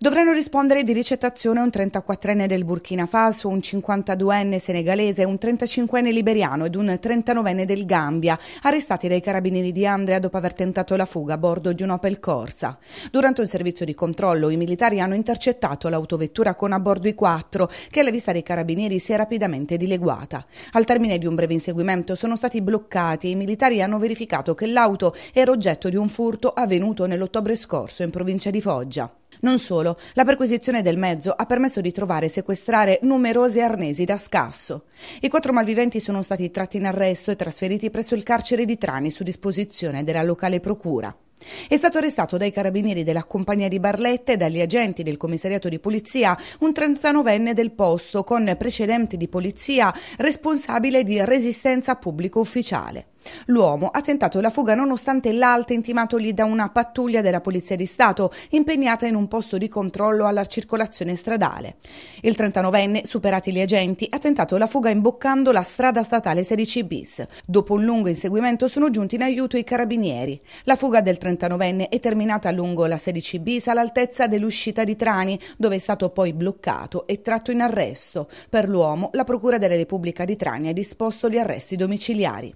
Dovranno rispondere di ricettazione un 34enne del Burkina Faso, un 52enne senegalese, un 35enne liberiano ed un 39enne del Gambia, arrestati dai carabinieri di Andrea dopo aver tentato la fuga a bordo di un Opel Corsa. Durante un servizio di controllo, i militari hanno intercettato l'autovettura con a bordo i quattro, che alla vista dei carabinieri si è rapidamente dileguata. Al termine di un breve inseguimento sono stati bloccati e i militari hanno verificato che l'auto era oggetto di un furto avvenuto nell'ottobre scorso in provincia di Foggia. Non solo, la perquisizione del mezzo ha permesso di trovare e sequestrare numerosi arnesi da scasso. I quattro malviventi sono stati tratti in arresto e trasferiti presso il carcere di Trani su disposizione della locale procura. È stato arrestato dai carabinieri della compagnia di Barletta e dagli agenti del commissariato di polizia un 39enne del posto con precedenti di polizia responsabile di resistenza pubblico ufficiale. L'uomo ha tentato la fuga nonostante l'alta intimatogli da una pattuglia della Polizia di Stato impegnata in un posto di controllo alla circolazione stradale. Il 39enne, superati gli agenti, ha tentato la fuga imboccando la strada statale 16 bis. Dopo un lungo inseguimento sono giunti in aiuto i carabinieri. La fuga del 39enne 39enne è terminata lungo la 16 bis all'altezza dell'uscita di Trani, dove è stato poi bloccato e tratto in arresto. Per l'uomo, la Procura della Repubblica di Trani ha disposto gli arresti domiciliari.